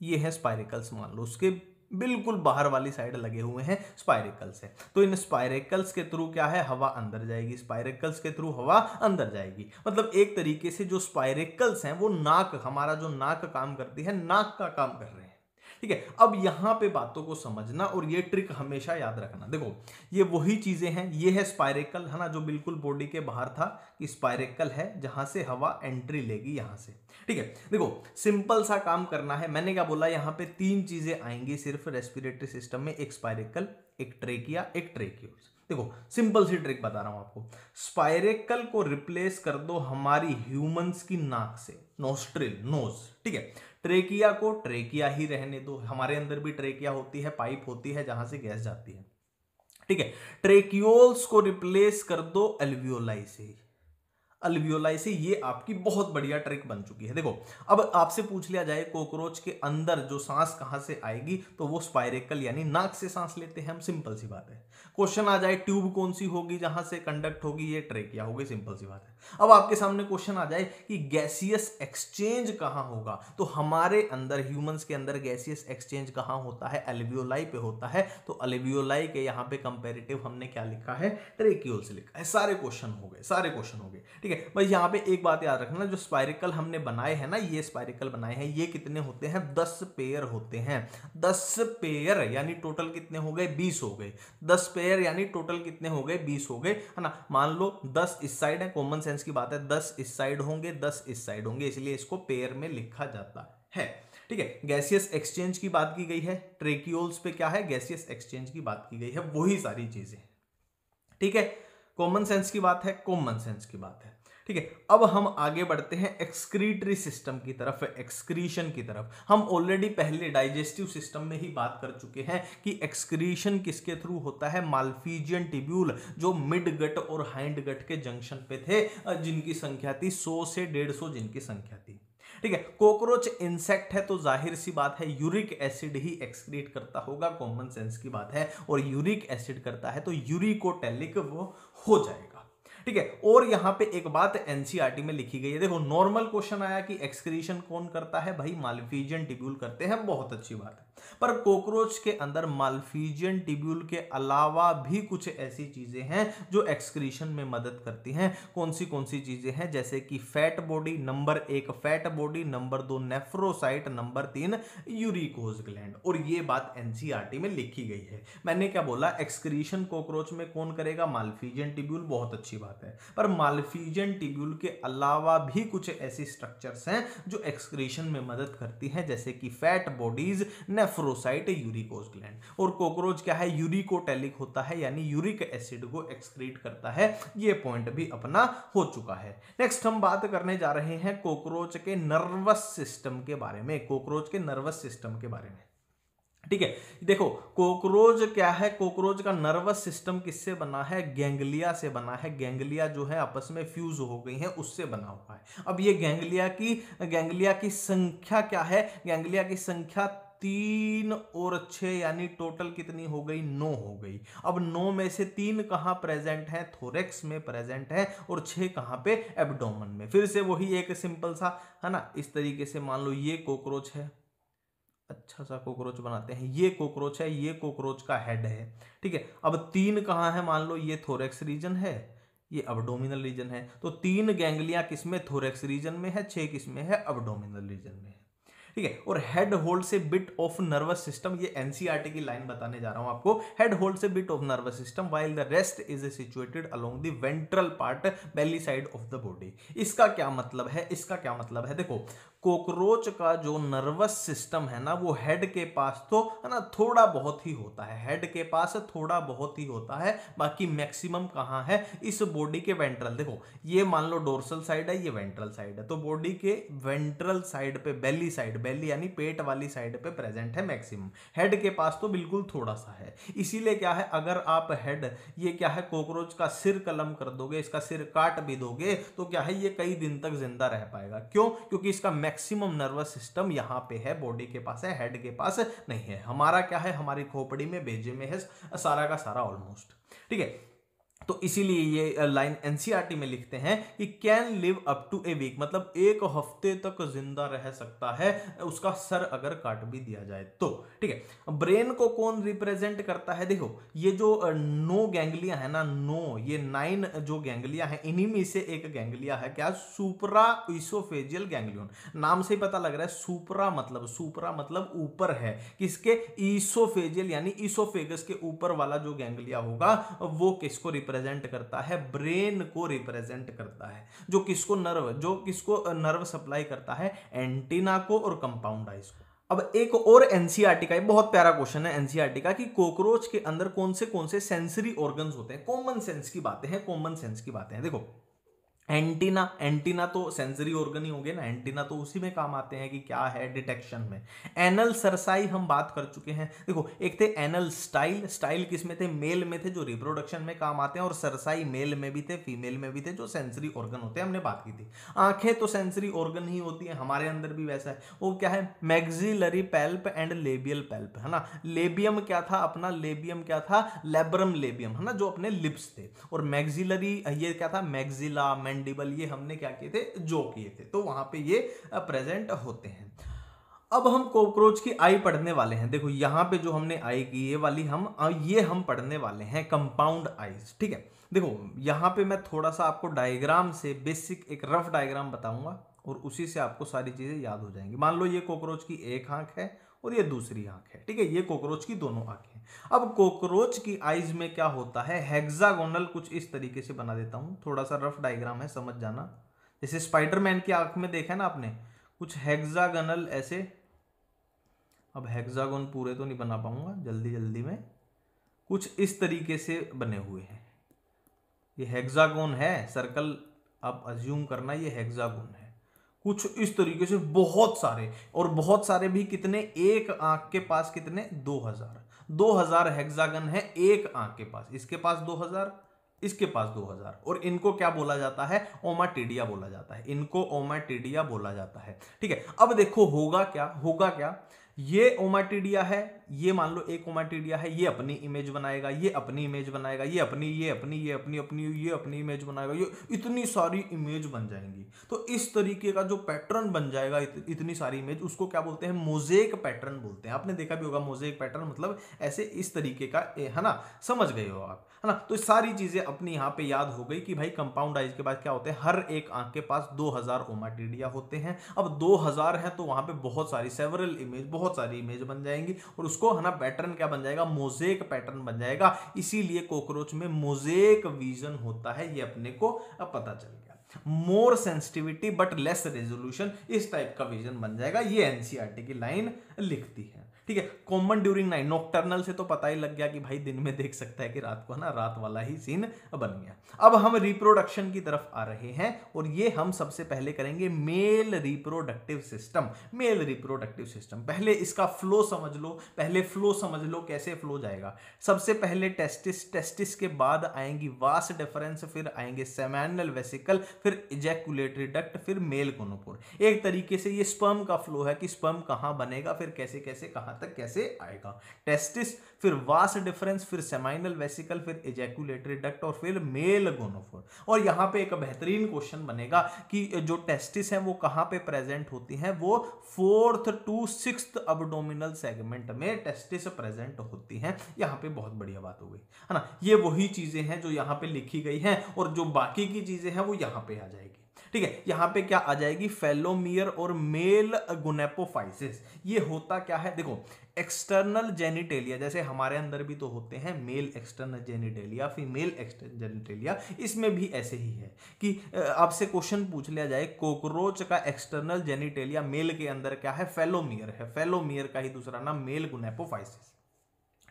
ये है स्पायरिकल्स मान लो उसके बिल्कुल बाहर वाली साइड लगे हुए हैं स्पाइरेकल्स है तो इन स्पाइरेकल्स के थ्रू क्या है हवा अंदर जाएगी स्पाइरेकल्स के थ्रू हवा अंदर जाएगी मतलब एक तरीके से जो स्पाइरेकल्स हैं वो नाक हमारा जो नाक काम करती है नाक का काम कर रहे हैं ठीक है अब यहां पे बातों को समझना और ये ट्रिक हमेशा याद रखना देखो ये वही चीजें हैं ये है स्पाइरेकल है ना जो बिल्कुल बॉडी के बाहर था स्पायरेकल है जहां से हवा एंट्री लेगी यहां से ठीक है देखो सिंपल सा काम करना है मैंने क्या बोला यहां पे तीन चीज़ें आएंगी सिर्फ रेस्पिरेटरी सिस्टम में एक स्पायरेकल एक ट्रेकिया एक ट्रेक्यूल्स देखो सिंपल सी ट्रिक बता रहा हूं आपको स्पायरेकल को रिप्लेस कर दो हमारी ह्यूमंस की नाक से नोस्ट्रिल नोज ठीक है ट्रेकिया को ट्रेकिया ही रहने दो हमारे अंदर भी ट्रेकिया होती है पाइप होती है जहां से गैस जाती है ठीक है ट्रेक्यूल्स को रिप्लेस कर दो एल्वियोलाई से अल्वियोलाई से ये आपकी बहुत बढ़िया ट्रिक बन चुकी है देखो अब आपसे पूछ लिया जाए कॉकरोच के अंदर जो सांस कहाँ से आएगी तो वो स्पायरेकल यानी नाक से सांस लेते हैं हम सिंपल सी बात है क्वेश्चन आ जाए ट्यूब कौन सी होगी जहाँ से कंडक्ट होगी ये ट्रिक या होगी सिंपल सी बात है अब आपके सामने क्वेश्चन आ जाए कि गैसियस एक्सचेंज कहाँ होगा तो हमारे अंदर ह्यूमंस के अंदर गैसियस एक्सचेंज कहाँ होता है एल्वियोलाई पे होता है तो अल्वियोलाई के यहाँ पे कंपेरेटिव हमने क्या लिखा है ट्रेक्यूल से लिखा है सारे क्वेश्चन हो गए सारे क्वेश्चन हो गए ठीक है है बस यहाँ पे एक बात याद रखना जो स्पाइरिकल हमने बनाए हैं ना ये स्पाइरिकल बनाए हैं ये कितने होते हैं दस पेयर होते हैं दस पेयर यानी टोटल कितने हो गए बीस हो गए दस पेयर यानी टोटल कितने हो गए बीस हो गए है ना मान लो दस इस साइड है कॉमन सेंस की बात है दस इस साइड होंगे दस इस साइड होंगे इसलिए इसको पेयर में लिखा जाता है ठीक है गैसियस एक्सचेंज की बात की गई है ट्रेक्योल्स पे क्या है गैसियस एक्सचेंज की बात की गई है वही सारी चीजें ठीक है कॉमन सेंस की बात है कॉमन सेंस की बात है ठीक है अब हम आगे बढ़ते हैं एक्सक्रीटरी सिस्टम की तरफ एक्सक्रीशन की तरफ हम ऑलरेडी पहले डाइजेस्टिव सिस्टम में ही बात कर चुके हैं कि एक्सक्रीशन किसके थ्रू होता है माल्फीजियन टिब्यूल जो मिड गट और हाइंड गट के जंक्शन पे थे जिनकी संख्या थी सौ से डेढ़ सौ जिनकी संख्या थी ठीक है कॉकरोच इंसेक्ट है तो जाहिर सी बात है यूरिक एसिड ही एक्सक्रीट करता होगा कॉमन सेंस की बात है और यूरिक एसिड करता है तो यूरिकोटेलिक वो हो जाएगा ठीक है और यहां पे एक बात एनसीईआरटी e में लिखी गई है देखो नॉर्मल क्वेश्चन आया कि एक्सक्रीशन कौन करता है भाई मालफीजियन टिब्यूल करते हैं बहुत अच्छी बात है पर कॉकरोच के अंदर मालफीजियन टिब्यूल के अलावा भी कुछ ऐसी चीज़ें हैं जो एक्सक्रीशन में मदद करती हैं कौन सी कौन सी चीज़ें हैं जैसे कि फैट बॉडी नंबर एक फैट बॉडी नंबर दो नेफ्रोसाइट नंबर तीन यूरिकोज ग्लैंड और ये बात एनसीआरटी e में लिखी गई है मैंने क्या बोला एक्सक्रीशन कॉकरोच में कौन करेगा मालफीजियन टिब्यूल बहुत अच्छी बात है पर मालफीजियन टिब्यूल के अलावा भी कुछ ऐसी स्ट्रक्चर्स हैं जो एक्सक्रीशन में मदद करती हैं जैसे कि फैट बॉडीज ने नेफ्रोसाइट यूरिकोज ग्लैंड और कॉकरोच क्या है यूरिकोटेलिक होता है यानी यूरिक एसिड को एक्सक्रीट करता है ये पॉइंट भी अपना हो चुका है नेक्स्ट हम बात करने जा रहे हैं कॉकरोच के नर्वस सिस्टम के बारे में कॉकरोच के नर्वस सिस्टम के बारे में ठीक है देखो कॉकरोच क्या है कॉकरोच का नर्वस सिस्टम किससे बना है गैंगलिया से बना है गैंगलिया जो है आपस में फ्यूज हो गई है उससे बना हुआ है अब ये गैंगलिया की गैंगलिया की संख्या क्या है गैंगलिया की संख्या तीन और छः यानी टोटल कितनी हो गई नौ हो गई अब नौ में से तीन कहाँ प्रेजेंट है थोरेक्स में प्रेजेंट है और छः कहाँ पे एब्डोमन में फिर से वही एक सिंपल सा है ना इस तरीके से मान लो ये कॉकरोच है अच्छा सा कॉकरोच बनाते हैं ये कॉकरोच है ये कॉकरोच का हेड है ठीक है अब तीन कहाँ है मान लो ये थोरेक्स रीजन है ये अबडोमिनल रीजन है तो तीन गैंगलियां किसमें थोरेक्स रीजन में है छः किसमें है अबडोमिनल रीजन में है ठीक है और हेड होल्ड से बिट ऑफ नर्वस सिस्टम ये एनसीआरटी e की लाइन बताने जा रहा हूं आपको हेड होल्ड से bit of nervous system while the rest is situated along the ventral part belly side of the body इसका क्या मतलब है इसका क्या मतलब है देखो कॉकरोच का जो नर्वस सिस्टम है ना वो हेड के पास तो है ना थोड़ा बहुत ही होता है हेड के पास थोड़ा बहुत ही होता है बाकी मैक्सिमम कहाँ है इस बॉडी के वेंट्रल देखो ये मान लो डोर्सल साइड है ये वेंट्रल साइड है तो बॉडी के वेंट्रल साइड पे बेली साइड बेली यानी पेट वाली साइड पे प्रेजेंट है मैक्सिमम हेड के पास तो बिल्कुल थोड़ा सा है इसीलिए क्या है अगर आप हेड ये क्या है कॉकरोच का सिर कलम कर दोगे इसका सिर काट भी दोगे तो क्या है ये कई दिन तक जिंदा रह पाएगा क्यों क्योंकि इसका मैक्सिमम नर्वस सिस्टम यहाँ पे है बॉडी के पास है हेड के पास नहीं है हमारा क्या है हमारी खोपड़ी में भेजे में है सारा का सारा ऑलमोस्ट ठीक है तो इसीलिए ये लाइन एनसीईआरटी e में लिखते हैं कि can live up to a week मतलब एक हफ्ते तक जिंदा रह सकता है उसका सर अगर काट भी दिया जाए तो ठीक है ब्रेन को कौन रिप्रेजेंट करता है देखो ये जो नो गैंगलिया है ना नो ये नाइन जो गैंगलिया है इन्हीं में से एक गैंगलिया है क्या सुपरा इसोफेजियल गैंगलियन नाम से ही पता लग रहा है सुपरा मतलब सुपरा मतलब ऊपर है किसके ईसोफेजियल यानी ईसोफेगस के ऊपर वाला जो गैंगलिया होगा वो किसको रिप्रेजेंट रिप्रेजेंट करता है ब्रेन को रिप्रेजेंट करता है जो किसको नर्व जो किसको नर्व सप्लाई करता है एंटीना को और कंपाउंड आइज को अब एक और एनसीआरटी e का ये बहुत प्यारा क्वेश्चन है एनसीआरटी e का कि कॉकरोच के अंदर कौन से कौन से सेंसरी ऑर्गन्स होते हैं कॉमन सेंस की बातें हैं कॉमन सेंस की बातें हैं देखो एंटीना एंटीना तो सेंसरी ऑर्गन ही हो गए ना एंटीना तो उसी में काम आते हैं कि क्या है डिटेक्शन में एनल सरसाई हम बात कर चुके हैं देखो एक थे एनल स्टाइल स्टाइल किस में थे मेल में थे जो रिप्रोडक्शन में काम आते हैं और सरसाई मेल में भी थे फीमेल में भी थे जो सेंसरी ऑर्गन होते हैं हमने बात की थी आंखें तो सेंसरी ऑर्गन ही होती है हमारे अंदर भी वैसा है वो क्या है maxillary palp and labial palp है ना लेबियम क्या था अपना लेबियम क्या था लेब्रम लेबियम है ना जो अपने लिप्स थे और मैग्जिलरी ये क्या था मैग्जिला मैंडिबल ये हमने क्या किए थे जो किए थे तो वहां पे ये प्रेजेंट होते हैं अब हम कॉकरोच की आई पढ़ने वाले हैं देखो यहां पे जो हमने आई की ये वाली हम ये हम पढ़ने वाले हैं कंपाउंड आईज ठीक है देखो यहां पे मैं थोड़ा सा आपको डायग्राम से बेसिक एक रफ डायग्राम बताऊंगा और उसी से आपको सारी चीज़ें याद हो जाएंगी मान लो ये कॉकरोच की एक आंख है और ये दूसरी आंख है ठीक है ये कॉकरोच की दोनों आंखें अब कॉकरोच की आइज में क्या होता है हेक्सागोनल कुछ इस तरीके से बना देता हूँ थोड़ा सा रफ डायग्राम है समझ जाना जैसे स्पाइडरमैन की आंख में देखा ना आपने कुछ हेक्सागोनल ऐसे अब हेक्सागोन पूरे तो नहीं बना पाऊंगा जल्दी जल्दी में कुछ इस तरीके से बने हुए हैं ये हेक्सागोन है सर्कल आप अज्यूम करना ये हेक्सागोन है कुछ इस तरीके से बहुत सारे और बहुत सारे भी कितने एक आंख के पास कितने दो हजार दो हजार हेक्सागन है एक आंख के पास इसके पास दो हजार इसके पास 2000 और इनको क्या बोला जाता है ओमाटिडिया बोला जाता है इनको ओमाटिडिया बोला जाता है ठीक है अब देखो होगा क्या होगा क्या ये ओमाटिडिया है ये मान लो एक ओमाटीडिया है ये अपनी इमेज बनाएगा ये अपनी इमेज बनाएगा ये अपनी ये अपनी ये अपनी अपनी ये अपनी इमेज बनाएगा ये इतनी सारी इमेज बन जाएंगी तो इस तरीके का जो पैटर्न बन जाएगा इत, इतनी सारी इमेज उसको क्या बोलते हैं मोजेक पैटर्न बोलते हैं आपने देखा भी होगा मोजेक पैटर्न मतलब ऐसे इस तरीके का है ना समझ गए हो आप है ना तो सारी चीज़ें अपनी यहाँ पे याद हो गई कि भाई कंपाउंड आइज के बाद क्या होते हैं हर एक आंख के पास दो हजार ओमाटीडिया होते हैं अब 2000 हैं तो वहां पे बहुत सारी सेवरल इमेज बहुत सारी इमेज बन जाएंगी और उसको है ना पैटर्न क्या बन जाएगा मोजेक पैटर्न बन जाएगा इसीलिए कॉकरोच में मोजेक विजन होता है ये अपने को अब पता चल गया more sensitivity but less resolution इस टाइप का विजन बन जाएगा ये एनसीआरटी e की लाइन लिखती है ठीक है कॉमन ड्यूरिंग नाइट नॉक्टर्नल से तो पता ही लग गया कि भाई दिन में देख सकता है कि रात को ना रात वाला ही सीन बन गया अब हम रिप्रोडक्शन की तरफ आ रहे हैं और ये हम सबसे पहले करेंगे male reproductive system male reproductive system पहले इसका फ्लो समझ लो पहले फ्लो समझ लो कैसे फ्लो जाएगा सबसे पहले टेस्टिस टेस्टिस के बाद आएंगी वास डिफरेंस फिर आएंगे सेमैनल वेसिकल फिर इजेकुलेटरी डक्ट फिर मेल कोनोपोर एक तरीके से ये स्पर्म का फ्लो है कि स्पर्म कहाँ बनेगा फिर कैसे कैसे कहाँ यहां तक कैसे आएगा टेस्टिस फिर वास डिफरेंस फिर सेमाइनल वेसिकल फिर एजैकुलेटरी डक्ट और फिर मेल गोनोफोर और यहां पे एक बेहतरीन क्वेश्चन बनेगा कि जो टेस्टिस हैं वो कहां पे प्रेजेंट होती हैं वो fourth to six abdominal segment में टेस्टिस प्रेजेंट होती हैं यहां पे बहुत बढ़िया बात हो गई है ना ये वही चीज़ें हैं जो यहां पे लिखी गई हैं और जो बाकी की चीज़ें हैं वो यहां पे आ जाएगी ठीक है यहां पे क्या आ जाएगी फेलोमियर और मेल गुनेपोफाइसिस ये होता क्या है देखो एक्सटर्नल जेनिटेलिया जैसे हमारे अंदर भी तो होते हैं male external genitalia female external genitalia इसमें भी ऐसे ही है कि आपसे क्वेश्चन पूछ लिया जाए कोकरोच का एक्सटर्नल जेनिटेलिया मेल के अंदर क्या है फेलोमियर है फेलोमियर का ही दूसरा नाम मेल गुनेपोफाइसिस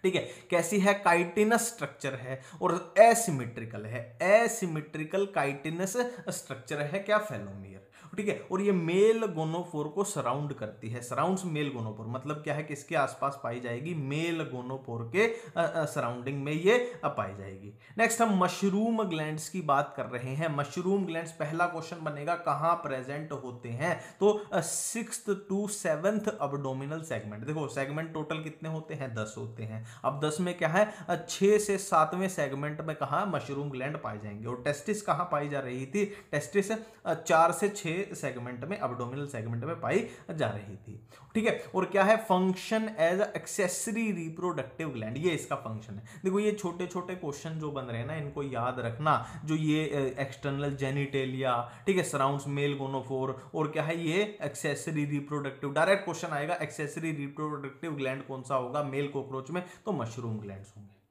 ठीक है कैसी है काइटिनस स्ट्रक्चर है और एसिमेट्रिकल है एसिमेट्रिकल काइटिनस स्ट्रक्चर है क्या फेलोमियर ठीक है और ये मेल गोनोफोर को सराउंड करती है सराउंड्स मेल गोनोफोर मतलब क्या है किसके आसपास पाई जाएगी मेल गोनोफोर के सराउंडिंग में ये पाई जाएगी नेक्स्ट हम मशरूम ग्लैंड की बात कर रहे हैं मशरूम ग्लैंड पहला क्वेश्चन बनेगा कहाँ प्रेजेंट होते हैं तो six to seventh abdominal segment देखो सेगमेंट टोटल कितने होते हैं दस होते हैं अब दस में क्या है छह से सातवें सेगमेंट में कहा मशरूम ग्लैंड पाए जाएंगे और टेस्टिस कहां पाई जा रही थी टेस्टिस चार से छह सेगमेंट में अबडोमिनल सेगमेंट में पाई जा रही थी ठीक है और क्या है function as accessory reproductive gland ये इसका फंक्शन है देखो ये छोटे छोटे क्वेश्चन जो बन रहे हैं ना इनको याद रखना जो ये एक्सटर्नल जेनिटेलिया ठीक है सराउंड मेल गोनोफोर और क्या है ये एक्सेसरी रिप्रोडक्टिव डायरेक्ट क्वेश्चन आएगा एक्सेसरी रिप्रोडक्टिव ग्लैंड कौन सा होगा मेल कॉकरोच में तो मशरूम ग्लैंड होंगे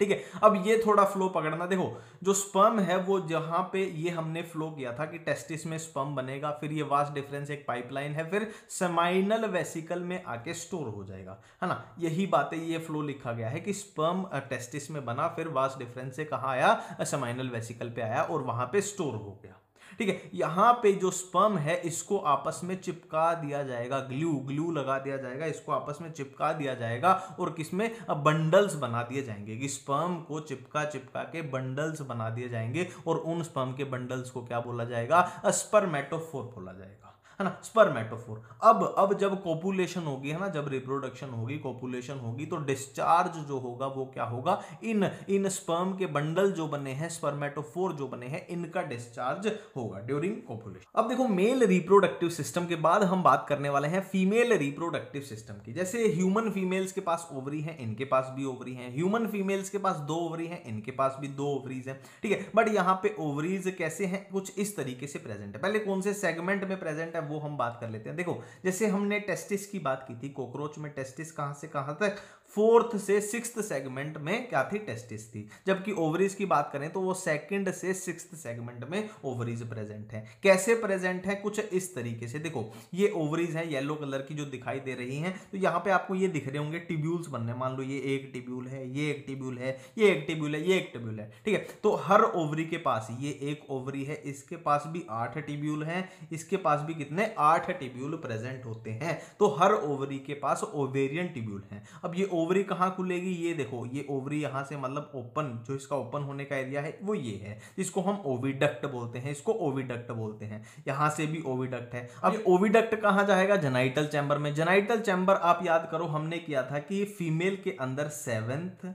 ठीक है अब ये थोड़ा फ्लो पकड़ना देखो जो स्पर्म है वो जहां पे ये हमने फ्लो किया था कि टेस्टिस में स्पर्म बनेगा फिर ये वास्ट डिफरेंस एक पाइपलाइन है फिर सेमाइनल वेसिकल में आके स्टोर हो जाएगा है ना यही बात है ये फ्लो लिखा गया है कि स्पर्म टेस्टिस में बना फिर वास्ट डिफरेंस से कहा आया सेमाइनल वेसिकल पे आया और वहां पर स्टोर हो गया ठीक है यहां पे जो स्पर्म है इसको आपस में चिपका दिया जाएगा ग्लू ग्लू लगा दिया जाएगा इसको आपस में चिपका दिया जाएगा और किसमें बंडल्स बना दिए जाएंगे कि स्पर्म को चिपका चिपका के बंडल्स बना दिए जाएंगे और उन स्पर्म के बंडल्स को क्या बोला जाएगा स्पर्मेटोफोर बोला जाएगा है ना स्पर्मेटोफोर अब अब जब कॉपुलेशन होगी है ना जब रिप्रोडक्शन होगी कॉपुलेशन होगी तो डिस्चार्ज जो होगा वो क्या होगा इन इन स्पर्म के बंडल जो बने हैं स्पर्मेटोफोर जो बने हैं इनका डिस्चार्ज होगा ड्यूरिंग कॉपुलेशन अब देखो मेल रिप्रोडक्टिव सिस्टम के बाद हम बात करने वाले हैं फीमेल रिप्रोडक्टिव सिस्टम की जैसे ह्यूमन फीमेल्स के पास ओवरी है इनके पास भी ओवरी है ह्यूमन फीमेल्स के पास दो ओवरी है इनके पास भी दो ओवरीज है ठीक है बट यहाँ पे ओवरीज कैसे हैं कुछ इस तरीके से प्रेजेंट है पहले कौन से सेगमेंट में प्रेजेंट है वो हम बात कर लेते हैं देखो जैसे हमने टेस्टिस की बात की थी कॉकरोच में टेस्टिस कहाँ से कहाँ तक फोर्थ से सिक्स सेगमेंट में क्या थी टेस्टिस थी जबकि ओवरीज की बात करें तो वो सेकंड से सिक्स सेगमेंट में ओवरीज प्रेजेंट है कैसे प्रेजेंट है कुछ इस तरीके से देखो ये ओवरीज है येलो कलर की जो दिखाई दे रही हैं तो यहाँ पे आपको ये दिख रहे होंगे टिब्यूल्स बन रहे मान लो ये एक टिब्यूल है ये एक टिब्यूल है ये एक टिब्यूल है ये एक टिब्यूल है ठीक है तो हर ओवरी के पास ये एक ओवरी है इसके पास भी आठ टिब्यूल है इसके पास भी कितने आठ टिब्यूल प्रेजेंट होते हैं तो हर ओवरी के पास ओवेरियन टिब्यूल है अब ये ओवरी कहाँ खुलेगी ये देखो ये ओवरी यहाँ से मतलब ओपन जो इसका ओपन होने का एरिया है वो ये है इसको हम ओविडक्ट बोलते हैं इसको ओविडक्ट बोलते हैं यहाँ से भी ओविडक्ट है अब ओविडक्ट कहाँ जाएगा जेनाइटल चैम्बर में जेनाइटल चैम्बर आप याद करो हमने किया था कि फीमेल के अंदर seventh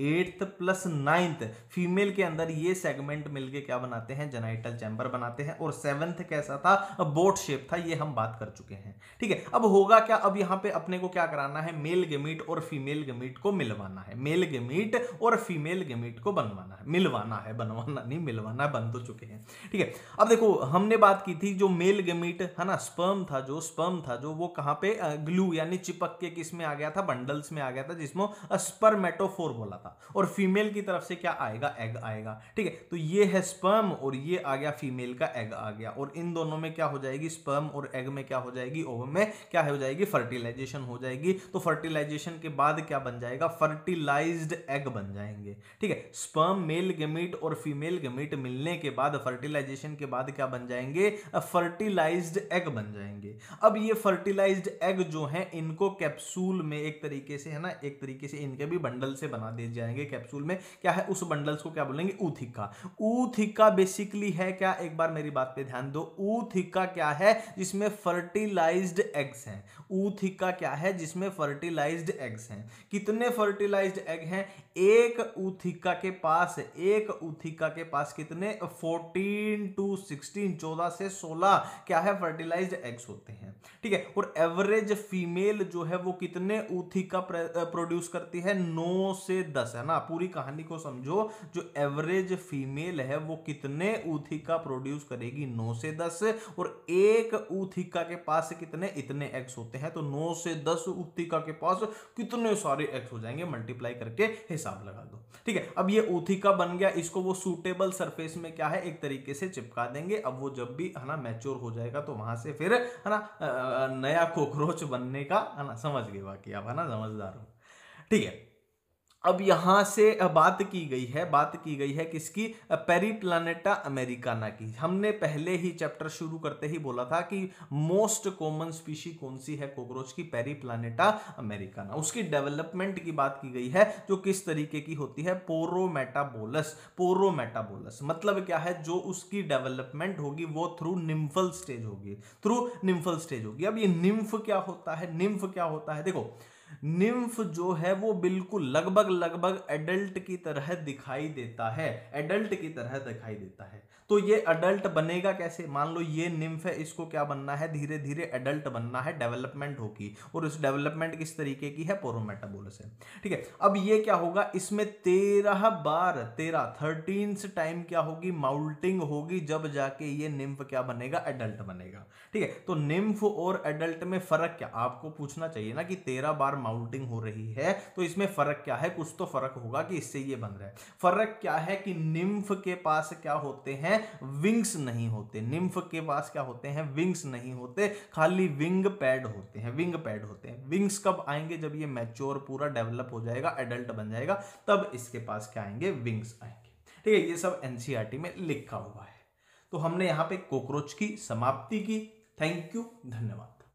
eighth plus ninth female के अंदर ये सेगमेंट मिलके क्या बनाते हैं जेनाइटल चैम्बर बनाते हैं और सेवन्थ कैसा था बोट शेप था ये हम बात कर चुके हैं ठीक है अब होगा क्या अब यहाँ पे अपने को क्या कराना है मेल गेमीट और फीमेल गेमीट को मिलवाना है मेल गेमीट और फीमेल गेमीट को बनवाना है मिलवाना है बनवाना नहीं मिलवाना बन तो चुके हैं ठीक है अब देखो हमने बात की थी जो मेल गेमीट है ना स्पर्म था जो स्पर्म था जो वो कहाँ पे ग्लू यानी चिपक के किस में आ गया था बंडल्स में आ गया था जिसमें स्पर्मेटोफोर बोला था और फीमेल की तरफ से क्या आएगा एग आएगा ठीक है तो ये है स्पर्म और ये आ गया फीमेल का एग आ गया और इन दोनों में क्या हो जाएगी स्पर्म और एग में क्या हो जाएगी ओवम में क्या हो जाएगी फर्टिलाइजेशन हो जाएगी तो फर्टिलाइजेशन के बाद क्या बन जाएगा फर्टिलाइज्ड एग बन जाएंगे ठीक है स्पर्म मेल गेमिट और फीमेल गेमिट मिलने के बाद फर्टिलाइजेशन के बाद क्या बन जाएंगे फर्टिलाइज्ड एग बन जाएंगे अब ये फर्टिलाइज्ड एग जो है इनको कैप्सूल में एक तरीके से है ना एक तरीके से इनके भी बंडल से बना दिए मिल जाएंगे कैप्सूल में क्या है उस बंडल्स को क्या बोलेंगे ऊथिक्का ऊथिक्का बेसिकली है क्या एक बार मेरी बात पे ध्यान दो ऊथिक्का क्या है जिसमें फर्टिलाइज्ड एग्स हैं ऊथिक्का क्या है जिसमें फर्टिलाइज्ड एग्स हैं कितने फर्टिलाइज्ड एग हैं एक ऊथिक्का के पास एक ऊथिक्का के पास कितने 14 टू 16 14 से 16 क्या है फर्टिलाइज्ड एग्स होते हैं ठीक है और एवरेज फीमेल जो है वो कितने ऊथिक्का प्रोड्यूस करती है नौ से दस दस है ना पूरी कहानी को समझो जो एवरेज फीमेल है वो कितने उथिका प्रोड्यूस करेगी नौ से दस और एक उथिका के पास कितने इतने एक्स होते हैं तो नौ से दस उथिका के पास कितने सारे एक्स हो जाएंगे मल्टीप्लाई करके हिसाब लगा दो ठीक है अब ये उथिका बन गया इसको वो सूटेबल सरफेस में क्या है एक तरीके से चिपका देंगे अब वो जब भी है ना मैच्योर हो जाएगा तो वहां से फिर है ना नया कॉकरोच बनने का है ना समझ गए बाकी आप है ना समझदार हो ठीक है अब यहाँ से बात की गई है बात की गई है किसकी पेरी प्लानेटा अमेरिकाना की हमने पहले ही चैप्टर शुरू करते ही बोला था कि मोस्ट कॉमन स्पीशी कौन सी है कॉकरोच की पेरी प्लानेटा अमेरिकाना उसकी डेवलपमेंट की बात की गई है जो किस तरीके की होती है पोरोमेटाबोलस पोरोमेटाबोलस मतलब क्या है जो उसकी डेवलपमेंट होगी वो थ्रू निम्फल स्टेज होगी थ्रू निम्फल स्टेज होगी अब ये निम्फ क्या होता है निम्फ क्या होता है देखो निम्फ जो है वो बिल्कुल लगभग लगभग एडल्ट की तरह दिखाई देता है एडल्ट की तरह दिखाई देता है तो ये एडल्ट बनेगा कैसे मान लो ये निम्फ है इसको क्या बनना है धीरे धीरे एडल्ट बनना है डेवलपमेंट होगी और इस डेवलपमेंट किस तरीके की है पोरोमेटाबोल से ठीक है अब ये क्या होगा इसमें तेरह बार तेरह थर्टीन टाइम क्या होगी माउल्टिंग होगी जब जाके ये निम्फ क्या बनेगा एडल्ट बनेगा ठीक है तो निम्फ और एडल्ट में फर्क क्या आपको पूछना चाहिए ना कि तेरह बार माउंटिंग हो रही है तो इसमें फर्क क्या है कुछ तो फर्क होगा कि इससे ये बन रहा है फर्क क्या है कि निम्फ के पास क्या होते हैं विंग्स नहीं होते निम्फ के पास क्या होते हैं विंग्स नहीं होते खाली विंग पैड होते हैं विंग पैड होते हैं विंग्स कब आएंगे जब ये मैच्योर पूरा डेवलप हो जाएगा एडल्ट बन जाएगा तब इसके पास क्या आएंगे विंग्स आएंगे ठीक है ये सब एनसीआरटी में लिखा हुआ है तो हमने यहां पे कॉकरोच की समाप्ति की थैंक यू धन्यवाद